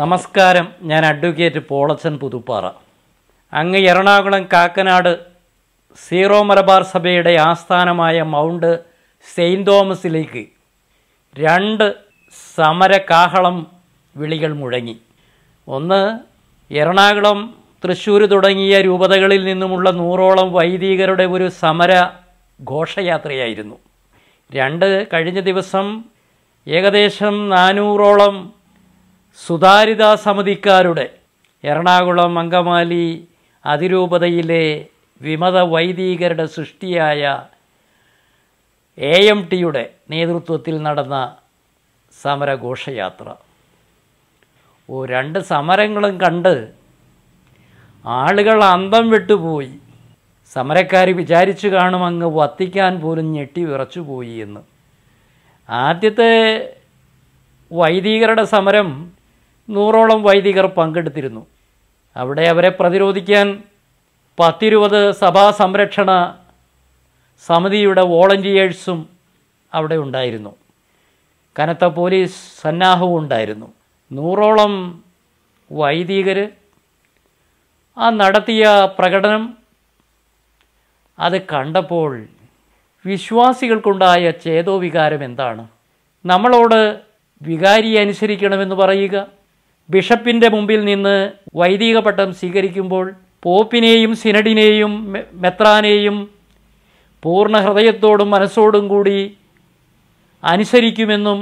നമസ്കാരം ഞാൻ അഡ്വക്കേറ്റ് പോളച്ചൻ പുതുപ്പാറ അങ്ങ് എറണാകുളം കാക്കനാട് സീറോ മലബാർ സഭയുടെ ആസ്ഥാനമായ മൗണ്ട് സെയിൻറ് തോമസിലേക്ക് രണ്ട് സമര കാഹളം വിളികൾ മുഴങ്ങി ഒന്ന് എറണാകുളം തൃശ്ശൂർ തുടങ്ങിയ രൂപതകളിൽ നിന്നുമുള്ള നൂറോളം വൈദികരുടെ ഒരു സമര ഘോഷയാത്രയായിരുന്നു രണ്ട് കഴിഞ്ഞ ദിവസം ഏകദേശം നാനൂറോളം സുതാരിത സമിതിക്കാരുടെ എറണാകുളം അങ്കമാലി അതിരൂപതയിലെ വിമത വൈദികരുടെ സൃഷ്ടിയായ എ എം ടിയുടെ നേതൃത്വത്തിൽ നടന്ന സമരഘോഷയാത്ര ഓ രണ്ട് സമരങ്ങളും കണ്ട് ആളുകൾ അന്തം വിട്ടുപോയി സമരക്കാർ വിചാരിച്ചു കാണും അങ്ങ് വത്തിക്കാൻ പോലും ഞെട്ടി വിറച്ചുപോയി എന്ന് ആദ്യത്തെ വൈദികരുടെ സമരം നൂറോളം വൈദികർ പങ്കെടുത്തിരുന്നു അവിടെ അവരെ പ്രതിരോധിക്കാൻ പത്തിരുപത് സഭാ സംരക്ഷണ സമിതിയുടെ വോളണ്ടിയേഴ്സും അവിടെ ഉണ്ടായിരുന്നു കനത്ത പോലീസ് സന്നാഹവും ഉണ്ടായിരുന്നു നൂറോളം വൈദികർ ആ നടത്തിയ പ്രകടനം അത് കണ്ടപ്പോൾ വിശ്വാസികൾക്കുണ്ടായ ചേതോവികാരം എന്താണ് നമ്മളോട് വികാരി അനുസരിക്കണമെന്ന് പറയുക ബിഷപ്പിൻ്റെ മുമ്പിൽ നിന്ന് വൈദിക പട്ടം സ്വീകരിക്കുമ്പോൾ പോപ്പിനെയും സിനഡിനെയും മെത്രാനെയും പൂർണ്ണ ഹൃദയത്തോടും മനസ്സോടും കൂടി അനുസരിക്കുമെന്നും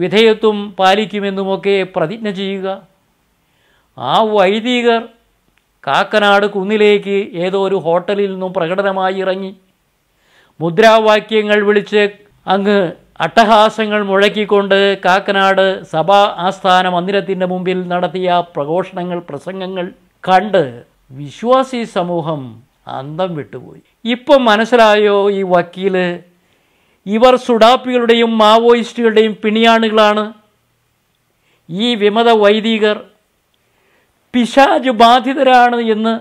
വിധേയത്വം പാലിക്കുമെന്നുമൊക്കെ പ്രതിജ്ഞ ചെയ്യുക ആ വൈദികർ കാക്കനാട് കുന്നിലേക്ക് ഏതോ ഒരു ഹോട്ടലിൽ നിന്നും പ്രകടനമായി ഇറങ്ങി മുദ്രാവാക്യങ്ങൾ വിളിച്ച് അങ്ങ് അട്ടഹാസങ്ങൾ മുഴക്കിക്കൊണ്ട് കാക്കനാട് സഭാ ആസ്ഥാന മന്ദിരത്തിൻ്റെ മുമ്പിൽ നടത്തിയ പ്രഘോഷണങ്ങൾ പ്രസംഗങ്ങൾ കണ്ട് വിശ്വാസി സമൂഹം അന്തം വിട്ടുപോയി ഇപ്പം മനസ്സിലായോ ഈ വക്കീല് ഇവർ സുഡാപ്പികളുടെയും മാവോയിസ്റ്റുകളുടെയും പിണിയാണുകളാണ് ഈ വിമത വൈദികർ പിശാജ് ബാധിതരാണ് എന്ന്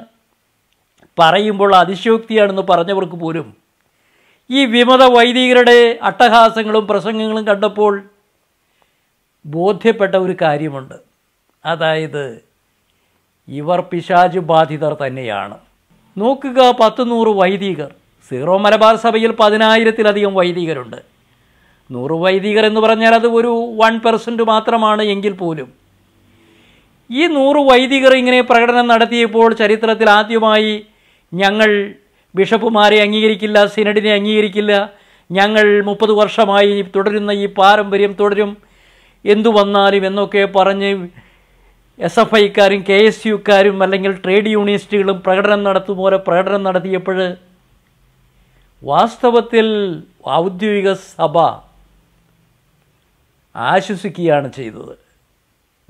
പറയുമ്പോൾ അതിശയോക്തിയാണെന്ന് പറഞ്ഞവർക്ക് പോലും ഈ വിമത വൈദികരുടെ അട്ടഹാസങ്ങളും പ്രസംഗങ്ങളും കണ്ടപ്പോൾ ബോധ്യപ്പെട്ട ഒരു കാര്യമുണ്ട് അതായത് ഇവർ പിശാജ് ബാധിതർ തന്നെയാണ് നോക്കുക പത്ത് നൂറ് വൈദികർ സീറോ മലബാർ സഭയിൽ പതിനായിരത്തിലധികം വൈദികരുണ്ട് നൂറ് വൈദികർ എന്ന് പറഞ്ഞാൽ അത് ഒരു വൺ പെർസെൻറ്റ് മാത്രമാണ് എങ്കിൽ പോലും ഈ നൂറ് വൈദികർ ഇങ്ങനെ പ്രകടനം നടത്തിയപ്പോൾ ചരിത്രത്തിൽ ആദ്യമായി ഞങ്ങൾ ബിഷപ്പുമാരെ അംഗീകരിക്കില്ല സിനഡിനെ അംഗീകരിക്കില്ല ഞങ്ങൾ മുപ്പത് വർഷമായി തുടരുന്ന ഈ പാരമ്പര്യം തുടരും എന്തു വന്നാലും എന്നൊക്കെ പറഞ്ഞ് എസ് എഫ് ഐക്കാരും കെ എസ് യുക്കാരും അല്ലെങ്കിൽ ട്രേഡ് യൂണിയനിസ്റ്റുകളും പ്രകടനം നടത്തും പോലെ പ്രകടനം നടത്തിയപ്പോൾ വാസ്തവത്തിൽ ഔദ്യോഗിക സഭ ആശ്വസിക്കുകയാണ് ചെയ്തത്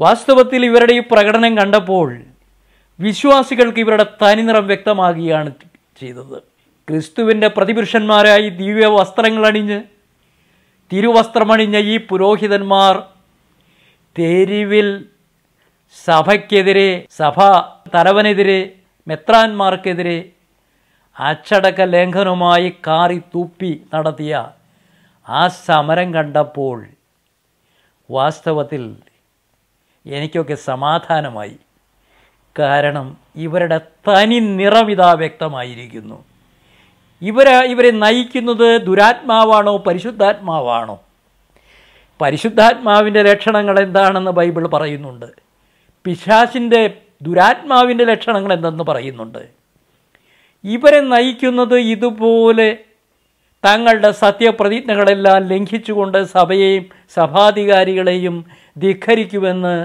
വാസ്തവത്തിൽ ഇവരുടെ ഈ പ്രകടനം കണ്ടപ്പോൾ വിശ്വാസികൾക്ക് ഇവരുടെ തനിനിറം വ്യക്തമാകുകയാണ് ചെയ്തത് ക്രിസ്തുവിൻ്റെ പ്രതിപുരുഷന്മാരായി ദിവ്യ വസ്ത്രങ്ങളണിഞ്ഞ് തിരുവസ്ത്രമണിഞ്ഞ ഈ പുരോഹിതന്മാർ തെരുവിൽ സഭയ്ക്കെതിരെ സഭ തലവനെതിരെ മെത്രാന്മാർക്കെതിരെ അച്ചടക്ക ലംഘനവുമായി കാറി തൂപ്പി നടത്തിയ ആ സമരം കണ്ടപ്പോൾ വാസ്തവത്തിൽ എനിക്കൊക്കെ സമാധാനമായി കാരണം ഇവരുടെ തനി ഇതാ വ്യക്തമായിരിക്കുന്നു ഇവർ ഇവരെ നയിക്കുന്നത് ദുരാത്മാവാണോ പരിശുദ്ധാത്മാവാണോ പരിശുദ്ധാത്മാവിൻ്റെ ലക്ഷണങ്ങൾ എന്താണെന്ന് ബൈബിൾ പറയുന്നുണ്ട് പിശാസിൻ്റെ ദുരാത്മാവിൻ്റെ ലക്ഷണങ്ങൾ എന്തെന്ന് പറയുന്നുണ്ട് ഇവരെ നയിക്കുന്നത് ഇതുപോലെ തങ്ങളുടെ സത്യപ്രതിജ്ഞകളെല്ലാം ലംഘിച്ചുകൊണ്ട് സഭയെയും സഭാധികാരികളെയും ധിഖരിക്കുമെന്ന്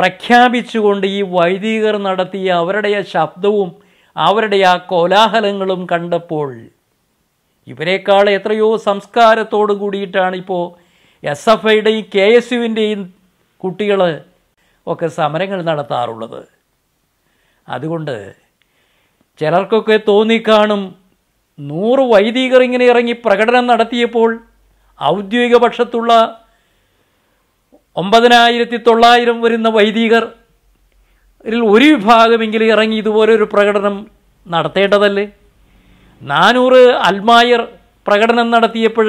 പ്രഖ്യാപിച്ചുകൊണ്ട് ഈ വൈദികർ നടത്തിയ അവരുടെ ആ ശബ്ദവും അവരുടെ ആ കോലാഹലങ്ങളും കണ്ടപ്പോൾ ഇവരെക്കാൾ എത്രയോ സംസ്കാരത്തോട് കൂടിയിട്ടാണ് ഇപ്പോൾ എസ് എഫ് ഐയുടെയും കെ എസ് യുവിൻ്റെയും കുട്ടികൾ ഒക്കെ സമരങ്ങൾ നടത്താറുള്ളത് അതുകൊണ്ട് ചിലർക്കൊക്കെ തോന്നിക്കാണും നൂറ് വൈദികർ ഇങ്ങനെ ഇറങ്ങി പ്രകടനം നടത്തിയപ്പോൾ ഔദ്യോഗിക പക്ഷത്തുള്ള ഒമ്പതിനായിരത്തി തൊള്ളായിരം വരുന്ന വൈദികർ ഇതിൽ ഒരു വിഭാഗമെങ്കിലും ഇറങ്ങി ഇതുപോലെ ഒരു പ്രകടനം നടത്തേണ്ടതല്ലേ നാനൂറ് അൽമായർ പ്രകടനം നടത്തിയപ്പോൾ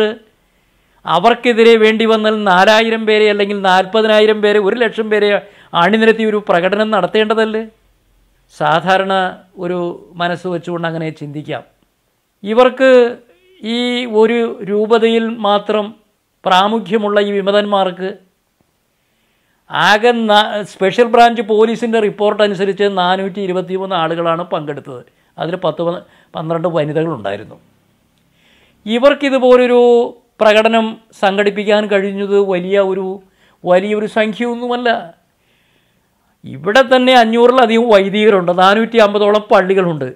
അവർക്കെതിരെ വേണ്ടി വന്നാൽ നാലായിരം പേരെ അല്ലെങ്കിൽ നാൽപ്പതിനായിരം പേരെ ഒരു ലക്ഷം പേരെ അണിനിരത്തി ഒരു പ്രകടനം നടത്തേണ്ടതല്ലേ സാധാരണ ഒരു മനസ്സ് വെച്ചുകൊണ്ട് അങ്ങനെ ചിന്തിക്കാം ഇവർക്ക് ഈ ഒരു രൂപതയിൽ മാത്രം പ്രാമുഖ്യമുള്ള ഈ വിമതന്മാർക്ക് ആകെ സ്പെഷ്യൽ ബ്രാഞ്ച് പോലീസിൻ്റെ റിപ്പോർട്ട് അനുസരിച്ച് നാനൂറ്റി ഇരുപത്തി മൂന്ന് ആളുകളാണ് പങ്കെടുത്തത് അതിൽ പത്ത് പന്ത്രണ്ട് വനിതകളുണ്ടായിരുന്നു ഇവർക്കിതുപോലൊരു പ്രകടനം സംഘടിപ്പിക്കാൻ കഴിഞ്ഞത് വലിയ ഒരു വലിയൊരു സംഖ്യയൊന്നുമല്ല ഇവിടെ തന്നെ അഞ്ഞൂറിലധികം വൈദികരുണ്ട് നാനൂറ്റി അമ്പതോളം പള്ളികളുണ്ട്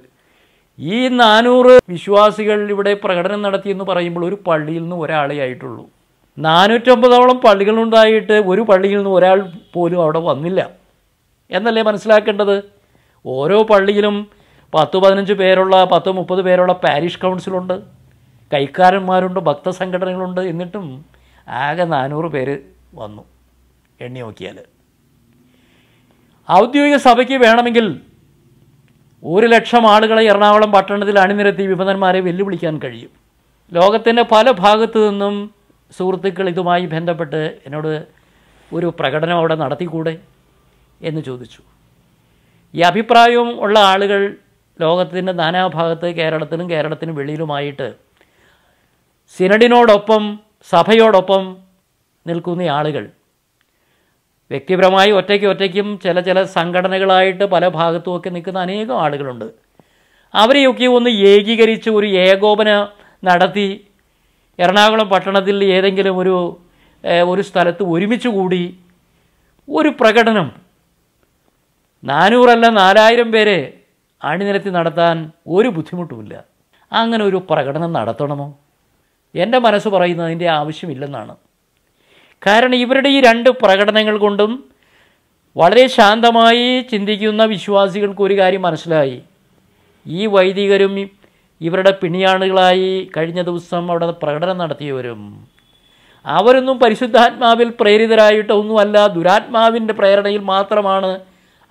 ഈ നാനൂറ് വിശ്വാസികൾ ഇവിടെ പ്രകടനം നടത്തിയെന്ന് പറയുമ്പോൾ ഒരു പള്ളിയിൽ നിന്ന് ഒരാളെ ആയിട്ടുള്ളൂ നാനൂറ്റമ്പതോളം പള്ളികളുണ്ടായിട്ട് ഒരു പള്ളിയിൽ നിന്ന് ഒരാൾ പോലും അവിടെ വന്നില്ല എന്നല്ലേ മനസ്സിലാക്കേണ്ടത് ഓരോ പള്ളിയിലും പത്ത് പതിനഞ്ച് പേരുള്ള പത്ത് മുപ്പത് പേരുള്ള പാരിഷ് കൗൺസിലുണ്ട് കൈക്കാരന്മാരുണ്ട് ഭക്തസംഘടനകളുണ്ട് എന്നിട്ടും ആകെ നാനൂറ് പേര് വന്നു എണ്ണി നോക്കിയാൽ ഔദ്യോഗിക സഭയ്ക്ക് വേണമെങ്കിൽ ഒരു ലക്ഷം ആളുകളെ എറണാകുളം പട്ടണത്തിൽ അണിനിരത്തി വിമതന്മാരെ വെല്ലുവിളിക്കാൻ കഴിയും ലോകത്തിൻ്റെ പല ഭാഗത്തു നിന്നും സുഹൃത്തുക്കൾ ഇതുമായി ബന്ധപ്പെട്ട് എന്നോട് ഒരു പ്രകടനം അവിടെ നടത്തിക്കൂടെ എന്ന് ചോദിച്ചു ഈ അഭിപ്രായവും ഉള്ള ആളുകൾ ലോകത്തിൻ്റെ നാനാഭാഗത്ത് കേരളത്തിലും കേരളത്തിന് വെളിയിലുമായിട്ട് സിനഡിനോടൊപ്പം സഭയോടൊപ്പം നിൽക്കുന്ന ആളുകൾ വ്യക്തിപരമായി ഒറ്റയ്ക്ക് ഒറ്റയ്ക്കും ചില ചില സംഘടനകളായിട്ട് പല ഭാഗത്തുമൊക്കെ നിൽക്കുന്ന അനേകം ആളുകളുണ്ട് അവരെയൊക്കെ ഒന്ന് ഏകീകരിച്ച് ഒരു ഏകോപന നടത്തി എറണാകുളം പട്ടണത്തിൽ ഏതെങ്കിലും ഒരു ഒരു സ്ഥലത്ത് ഒരുമിച്ച് കൂടി ഒരു പ്രകടനം നാനൂറല്ല നാലായിരം പേരെ അണിനിരത്തി നടത്താൻ ഒരു ബുദ്ധിമുട്ടുമില്ല അങ്ങനെ ഒരു പ്രകടനം നടത്തണമോ എൻ്റെ മനസ്സ് പറയുന്നതിൻ്റെ ആവശ്യമില്ലെന്നാണ് കാരണം ഇവരുടെ ഈ രണ്ട് പ്രകടനങ്ങൾ കൊണ്ടും വളരെ ശാന്തമായി ചിന്തിക്കുന്ന വിശ്വാസികൾക്ക് ഒരു കാര്യം മനസ്സിലായി ഈ വൈദികരും ഇവരുടെ പിണിയാളുകളായി കഴിഞ്ഞ ദിവസം അവിടെ പ്രകടനം നടത്തിയവരും അവരൊന്നും പരിശുദ്ധാത്മാവിൽ പ്രേരിതരായിട്ടൊന്നുമല്ല ദുരാത്മാവിൻ്റെ പ്രേരണയിൽ മാത്രമാണ്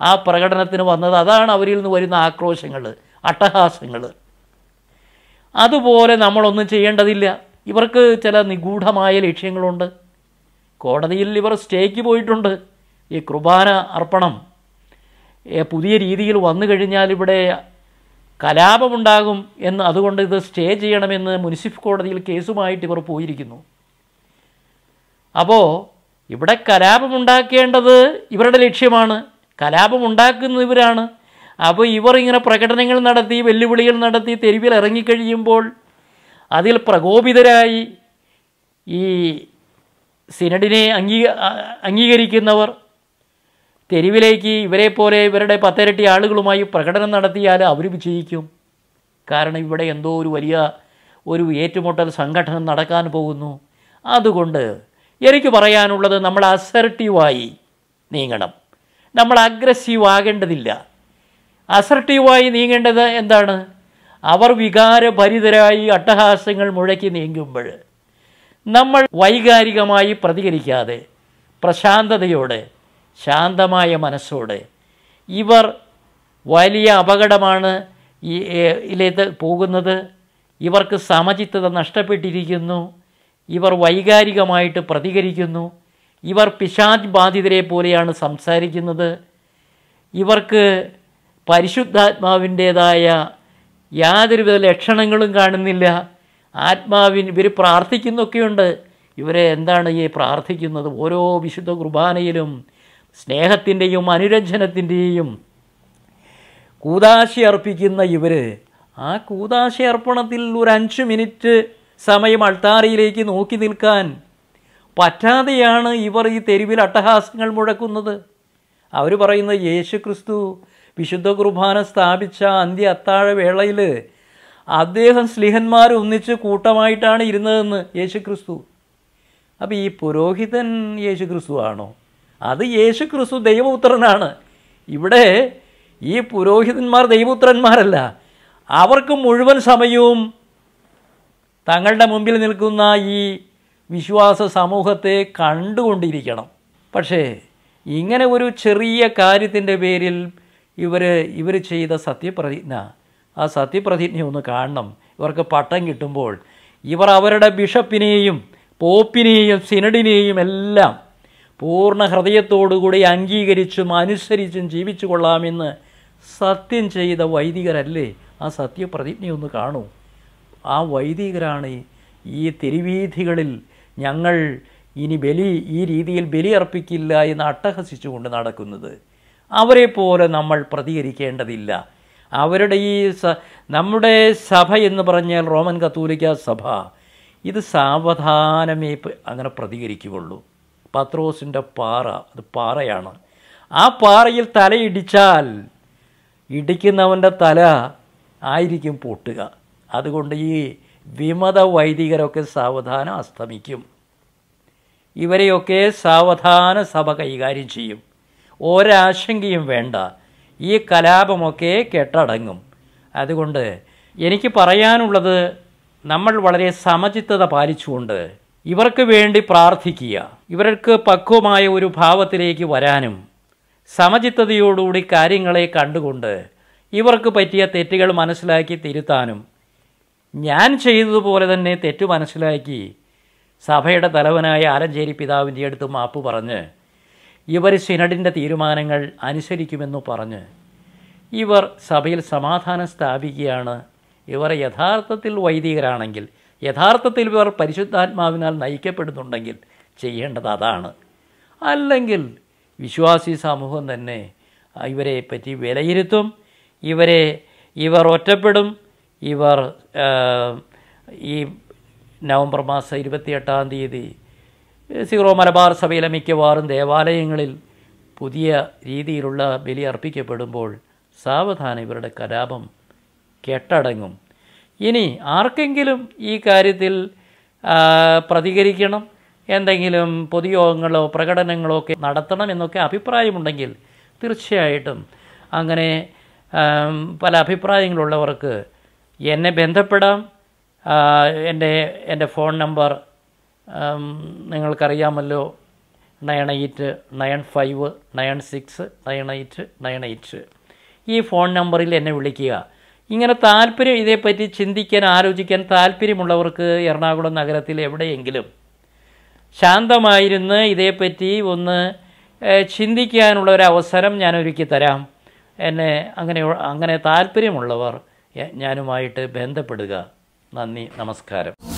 ആ പ്രകടനത്തിന് വന്നത് അതാണ് അവരിൽ നിന്ന് വരുന്ന ആക്രോശങ്ങൾ അട്ടഹാസങ്ങൾ അതുപോലെ നമ്മളൊന്നും ചെയ്യേണ്ടതില്ല ഇവർക്ക് ചില നിഗൂഢമായ ലക്ഷ്യങ്ങളുണ്ട് കോടതിയിൽ ഇവർ സ്റ്റേക്ക് പോയിട്ടുണ്ട് ഈ കുർബാന അർപ്പണം പുതിയ രീതിയിൽ വന്നു കഴിഞ്ഞാൽ ഇവിടെ കലാപമുണ്ടാകും എന്ന് അതുകൊണ്ട് ഇത് സ്റ്റേ ചെയ്യണമെന്ന് മുനിസിപ്പൽ കോടതിയിൽ കേസുമായിട്ട് ഇവർ പോയിരിക്കുന്നു അപ്പോൾ ഇവിടെ കലാപമുണ്ടാക്കേണ്ടത് ഇവരുടെ ലക്ഷ്യമാണ് ഇവരാണ് അപ്പോൾ ഇവർ ഇങ്ങനെ പ്രകടനങ്ങൾ നടത്തി വെല്ലുവിളികൾ നടത്തി തെരുവിൽ ഇറങ്ങിക്കഴിയുമ്പോൾ അതിൽ പ്രകോപിതരായി ഈ സിനഡിനെ അംഗീ അംഗീകരിക്കുന്നവർ തെരുവിലേക്ക് ഇവരെ പോലെ ഇവരുടെ പത്തിരട്ടി ആളുകളുമായി പ്രകടനം നടത്തിയാൽ അവർ വിജയിക്കും കാരണം ഇവിടെ എന്തോ ഒരു വലിയ ഒരു ഏറ്റുമുട്ടൽ സംഘടന നടക്കാൻ പോകുന്നു അതുകൊണ്ട് എനിക്ക് പറയാനുള്ളത് നമ്മൾ അസർട്ടീവായി നീങ്ങണം നമ്മൾ അഗ്രസീവ് ആകേണ്ടതില്ല അസർട്ടീവായി നീങ്ങേണ്ടത് എന്താണ് അവർ വികാരഭരിതരായി അട്ടഹാസങ്ങൾ മുഴക്കി നീങ്ങുമ്പോൾ നമ്മൾ വൈകാരികമായി പ്രതികരിക്കാതെ പ്രശാന്തതയോടെ ശാന്തമായ മനസ്സോടെ ഇവർ വലിയ അപകടമാണ് ഈ പോകുന്നത് ഇവർക്ക് സമചിത്തത നഷ്ടപ്പെട്ടിരിക്കുന്നു ഇവർ വൈകാരികമായിട്ട് പ്രതികരിക്കുന്നു ഇവർ പിശാജ് ബാധിതരെ പോലെയാണ് സംസാരിക്കുന്നത് ഇവർക്ക് പരിശുദ്ധാത്മാവിൻ്റേതായ യാതൊരുവിധ ലക്ഷണങ്ങളും കാണുന്നില്ല ആത്മാവിൻ ഇവർ പ്രാർത്ഥിക്കുന്നൊക്കെയുണ്ട് ഇവരെ എന്താണ് ഈ പ്രാർത്ഥിക്കുന്നത് ഓരോ വിശുദ്ധ കുർബാനയിലും സ്നേഹത്തിൻ്റെയും അനുരഞ്ജനത്തിൻ്റെയും കൂതാശി അർപ്പിക്കുന്ന ഇവർ ആ കൂതാശി അർപ്പണത്തിൽ ഒരു അഞ്ച് മിനിറ്റ് സമയം അൾത്താരയിലേക്ക് നോക്കി നിൽക്കാൻ പറ്റാതെയാണ് ഇവർ ഈ തെരുവിൽ അട്ടഹാസങ്ങൾ മുഴക്കുന്നത് അവർ പറയുന്ന യേശു ക്രിസ്തു വിശുദ്ധ കുർബാന സ്ഥാപിച്ച അന്ത്യ അത്താഴ വേളയിൽ അദ്ദേഹം സ്ലിഹന്മാർ ഒന്നിച്ച് കൂട്ടമായിട്ടാണ് ഇരുന്നതെന്ന് യേശു ക്രിസ്തു അപ്പോൾ ഈ പുരോഹിതൻ യേശു ക്രിസ്തു ആണോ അത് യേശു ക്രിസ്തു ദൈവപുത്രനാണ് ഇവിടെ ഈ പുരോഹിതന്മാർ ദൈവപുത്രന്മാരല്ല അവർക്ക് മുഴുവൻ സമയവും തങ്ങളുടെ മുമ്പിൽ നിൽക്കുന്ന ഈ വിശ്വാസ സമൂഹത്തെ കണ്ടുകൊണ്ടിരിക്കണം പക്ഷേ ഇങ്ങനെ ഒരു ചെറിയ കാര്യത്തിൻ്റെ പേരിൽ ഇവർ ഇവർ ചെയ്ത സത്യപ്രതിജ്ഞ ആ സത്യപ്രതിജ്ഞ ഒന്ന് കാണണം ഇവർക്ക് പട്ടം കിട്ടുമ്പോൾ ഇവർ അവരുടെ ബിഷപ്പിനെയും പോപ്പിനെയും സിനഡിനെയും എല്ലാം പൂർണ്ണ ഹൃദയത്തോടുകൂടി അംഗീകരിച്ചും അനുസരിച്ചും ജീവിച്ചു കൊള്ളാമെന്ന് സത്യം ചെയ്ത വൈദികരല്ലേ ആ ഒന്ന് കാണൂ ആ വൈദികരാണ് ഈ തിരുവീഥികളിൽ ഞങ്ങൾ ഇനി ബലി ഈ രീതിയിൽ ബലി അർപ്പിക്കില്ല എന്ന് അട്ടഹസിച്ചുകൊണ്ട് നടക്കുന്നത് അവരെ പോലെ നമ്മൾ പ്രതികരിക്കേണ്ടതില്ല അവരുടെ ഈ സ നമ്മുടെ സഭ എന്ന് പറഞ്ഞാൽ റോമൻ കത്തോലിക്ക സഭ ഇത് സാവധാനമേ അങ്ങനെ പ്രതികരിക്കുകയുള്ളൂ പത്രോസിൻ്റെ പാറ അത് പാറയാണ് ആ പാറയിൽ തലയിടിച്ചാൽ ഇടിക്കുന്നവൻ്റെ തല ആയിരിക്കും പൊട്ടുക അതുകൊണ്ട് ഈ വിമത വൈദികരൊക്കെ സാവധാനം അസ്തമിക്കും ഇവരെയൊക്കെ സാവധാന സഭ കൈകാര്യം ചെയ്യും ഒരാശങ്കയും വേണ്ട ഈ കലാപമൊക്കെ കെട്ടടങ്ങും അതുകൊണ്ട് എനിക്ക് പറയാനുള്ളത് നമ്മൾ വളരെ സമചിത്തത പാലിച്ചുകൊണ്ട് ഇവർക്ക് വേണ്ടി പ്രാർത്ഥിക്കുക ഇവർക്ക് പക്വമായ ഒരു ഭാവത്തിലേക്ക് വരാനും സമചിത്തതയോടുകൂടി കാര്യങ്ങളെ കണ്ടുകൊണ്ട് ഇവർക്ക് പറ്റിയ തെറ്റുകൾ മനസ്സിലാക്കി തിരുത്താനും ഞാൻ ചെയ്തതുപോലെ തന്നെ തെറ്റ് മനസ്സിലാക്കി സഭയുടെ തലവനായ ആലഞ്ചേരി പിതാവിൻ്റെ അടുത്ത് മാപ്പ് പറഞ്ഞ് ഇവർ സിനഡിൻ്റെ തീരുമാനങ്ങൾ അനുസരിക്കുമെന്ന് പറഞ്ഞ് ഇവർ സഭയിൽ സമാധാനം സ്ഥാപിക്കുകയാണ് ഇവർ യഥാർത്ഥത്തിൽ വൈദികരാണെങ്കിൽ യഥാർത്ഥത്തിൽ ഇവർ പരിശുദ്ധാത്മാവിനാൽ നയിക്കപ്പെടുന്നുണ്ടെങ്കിൽ ചെയ്യേണ്ടത് അതാണ് അല്ലെങ്കിൽ വിശ്വാസി സമൂഹം തന്നെ ഇവരെ പറ്റി വിലയിരുത്തും ഇവരെ ഇവർ ഒറ്റപ്പെടും ഇവർ ഈ നവംബർ മാസം ഇരുപത്തിയെട്ടാം തീയതി സീറോ മലബാർ സഭയിലെ മിക്കവാറും ദേവാലയങ്ങളിൽ പുതിയ രീതിയിലുള്ള ബലി അർപ്പിക്കപ്പെടുമ്പോൾ സാവധാനം ഇവരുടെ കലാപം കെട്ടടങ്ങും ഇനി ആർക്കെങ്കിലും ഈ കാര്യത്തിൽ പ്രതികരിക്കണം എന്തെങ്കിലും പൊതുയോഗങ്ങളോ പ്രകടനങ്ങളോ ഒക്കെ നടത്തണം എന്നൊക്കെ അഭിപ്രായമുണ്ടെങ്കിൽ തീർച്ചയായിട്ടും അങ്ങനെ പല അഭിപ്രായങ്ങളുള്ളവർക്ക് എന്നെ ബന്ധപ്പെടാം എൻ്റെ എൻ്റെ ഫോൺ നമ്പർ നിങ്ങൾക്കറിയാമല്ലോ nine eight nine five nine six nine eight nine eight ഈ ഫോൺ നമ്പറിൽ എന്നെ വിളിക്കുക ഇങ്ങനെ താല്പര്യം ഇതേപ്പറ്റി ചിന്തിക്കാൻ ആലോചിക്കാൻ താല്പര്യമുള്ളവർക്ക് എറണാകുളം നഗരത്തിൽ എവിടെയെങ്കിലും ശാന്തമായിരുന്ന് ഇതേപ്പറ്റി ഒന്ന് ചിന്തിക്കാനുള്ള ഒരു അവസരം ഞാൻ ഒരുക്കി തരാം എന്നെ അങ്ങനെ അങ്ങനെ താല്പര്യമുള്ളവർ ഞാനുമായിട്ട് ബന്ധപ്പെടുക നന്ദി നമസ്കാരം